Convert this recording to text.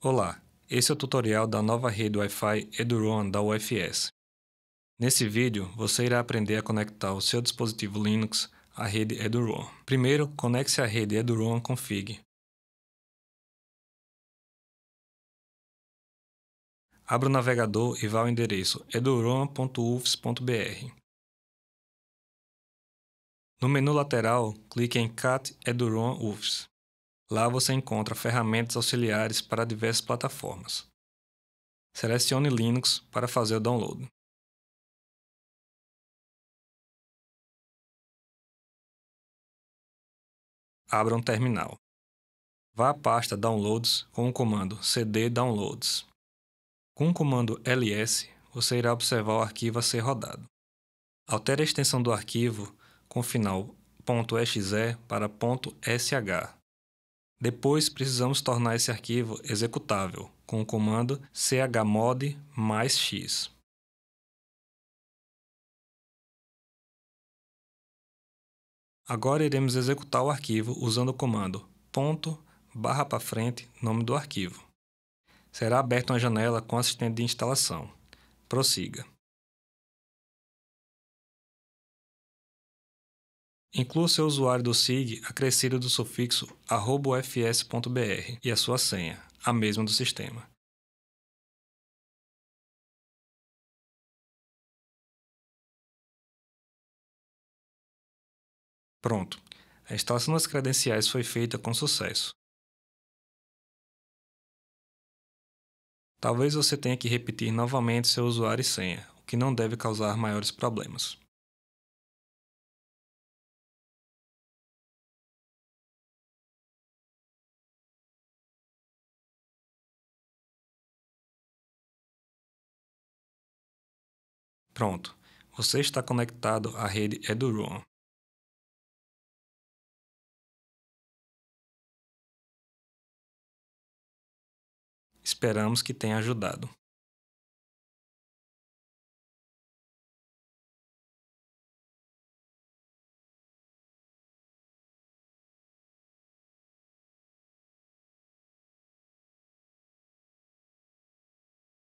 Olá, esse é o tutorial da nova rede Wi-Fi EduRoam da UFS. Nesse vídeo, você irá aprender a conectar o seu dispositivo Linux à rede EduRoam. Primeiro, conecte-se à rede EduRoam Config. Abra o navegador e vá ao endereço eduron.ufs.br. No menu lateral, clique em CAT EduRoam UFS. Lá você encontra ferramentas auxiliares para diversas plataformas. Selecione Linux para fazer o download. Abra um terminal. Vá à pasta Downloads com o comando cd downloads. Com o comando ls, você irá observar o arquivo a ser rodado. Altere a extensão do arquivo com o final .exe para .sh depois precisamos tornar esse arquivo executável com o comando chmod mais x. Agora iremos executar o arquivo usando o comando ponto barra para frente nome do arquivo. Será aberta uma janela com assistente de instalação. Prossiga. Inclua seu usuário do SIG acrescido do sufixo @fs.br e a sua senha, a mesma do sistema. Pronto. A instalação das credenciais foi feita com sucesso. Talvez você tenha que repetir novamente seu usuário e senha, o que não deve causar maiores problemas. Pronto, você está conectado à rede EduRoam. Esperamos que tenha ajudado.